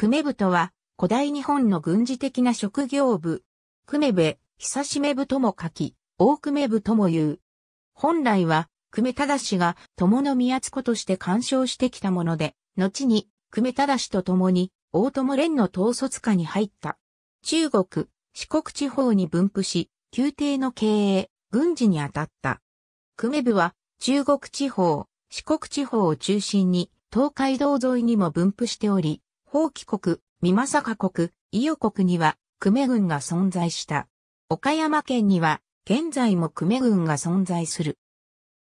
久米部とは、古代日本の軍事的な職業部。久米部、久しめ部とも書き、大久米部とも言う。本来は、久米忠が友の宮津子として干渉してきたもので、後に、久米忠と共に、大友連の統率下に入った。中国、四国地方に分布し、宮廷の経営、軍事に当たった。久米部は、中国地方、四国地方を中心に、東海道沿いにも分布しており、法規国、美作国、伊予国には、久米軍が存在した。岡山県には、現在も久米軍が存在する。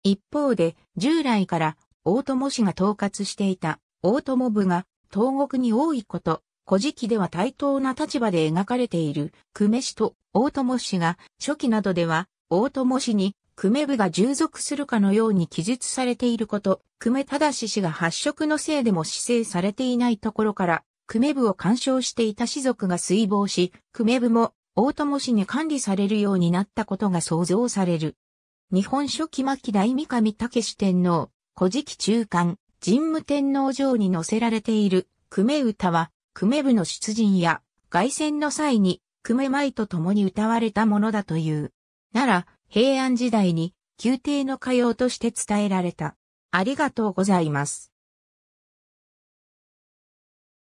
一方で、従来から大友氏が統括していた大友部が東国に多いこと、古事記では対等な立場で描かれている久米氏と大友氏が初期などでは大友氏に久米部が従属するかのように記述されていること、久米正氏が発色のせいでも指定されていないところから、久米部を干渉していた士族が水亡し、久米部も大友氏に管理されるようになったことが想像される。日本書紀末大三上武天皇、古事記中間、神武天皇上に載せられている、久米歌は、久米部の出陣や、外戦の際に、久米舞と共に歌われたものだという。なら、平安時代に宮廷の歌謡として伝えられた。ありがとうございます。